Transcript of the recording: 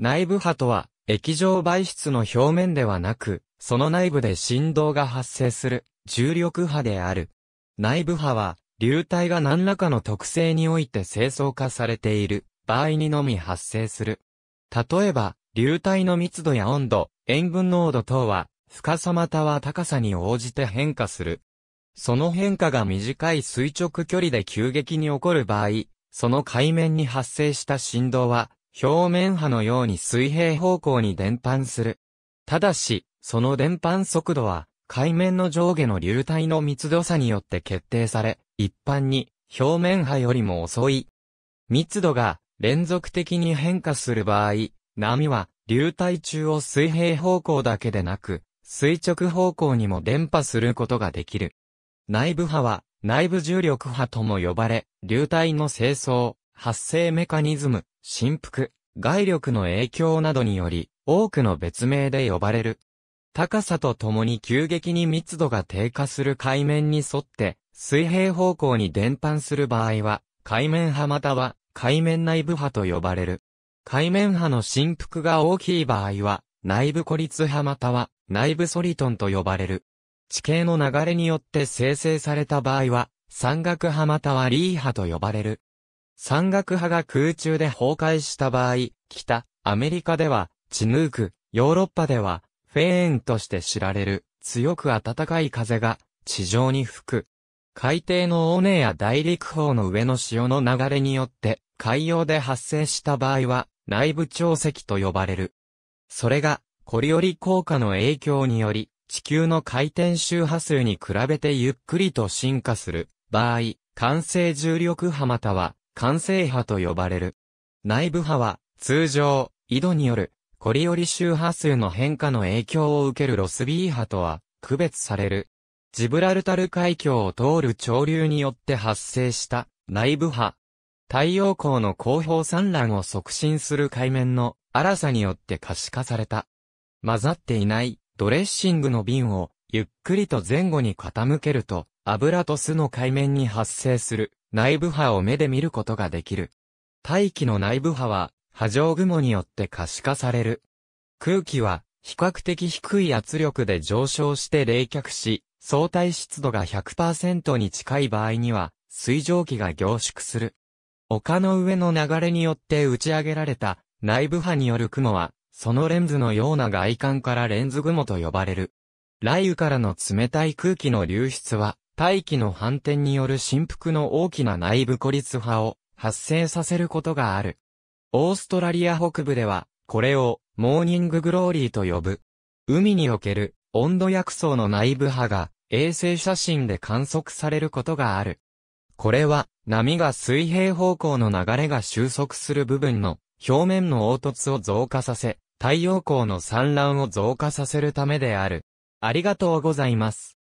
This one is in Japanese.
内部波とは、液状媒質の表面ではなく、その内部で振動が発生する重力波である。内部波は、流体が何らかの特性において清掃化されている場合にのみ発生する。例えば、流体の密度や温度、塩分濃度等は、深さまたは高さに応じて変化する。その変化が短い垂直距離で急激に起こる場合、その海面に発生した振動は、表面波のように水平方向に伝播する。ただし、その伝播速度は、海面の上下の流体の密度差によって決定され、一般に表面波よりも遅い。密度が連続的に変化する場合、波は流体中を水平方向だけでなく、垂直方向にも伝播することができる。内部波は内部重力波とも呼ばれ、流体の清掃、発生メカニズム、振幅、外力の影響などにより、多くの別名で呼ばれる。高さとともに急激に密度が低下する海面に沿って、水平方向に伝播する場合は、海面波または海面内部波と呼ばれる。海面波の振幅が大きい場合は、内部孤立波または内部ソリトンと呼ばれる。地形の流れによって生成された場合は、山岳波またはリー波と呼ばれる。山岳派が空中で崩壊した場合、北、アメリカでは、チヌーク、ヨーロッパでは、フェーンとして知られる、強く暖かい風が、地上に吹く。海底の尾根や大陸方の上の潮の流れによって、海洋で発生した場合は、内部潮汐と呼ばれる。それが、コリオリ効果の影響により、地球の回転周波数に比べてゆっくりと進化する場合、完成重力波または完成波と呼ばれる。内部波は、通常、緯度による、コリオリ周波数の変化の影響を受けるロスビー波とは、区別される。ジブラルタル海峡を通る潮流によって発生した内部波。太陽光の後方散乱を促進する海面の荒さによって可視化された。混ざっていないドレッシングの瓶をゆっくりと前後に傾けると油と酢の海面に発生する内部波を目で見ることができる。大気の内部波は波状雲によって可視化される。空気は比較的低い圧力で上昇して冷却し、相対湿度が100%に近い場合には水蒸気が凝縮する。丘の上の流れによって打ち上げられた内部波による雲は、そのレンズのような外観からレンズ雲と呼ばれる。雷雨からの冷たい空気の流出は、大気の反転による振幅の大きな内部孤立波を発生させることがある。オーストラリア北部では、これをモーニンググローリーと呼ぶ。海における温度薬草の内部波が衛星写真で観測されることがある。これは波が水平方向の流れが収束する部分の表面の凹凸を増加させ、太陽光の散乱を増加させるためである。ありがとうございます。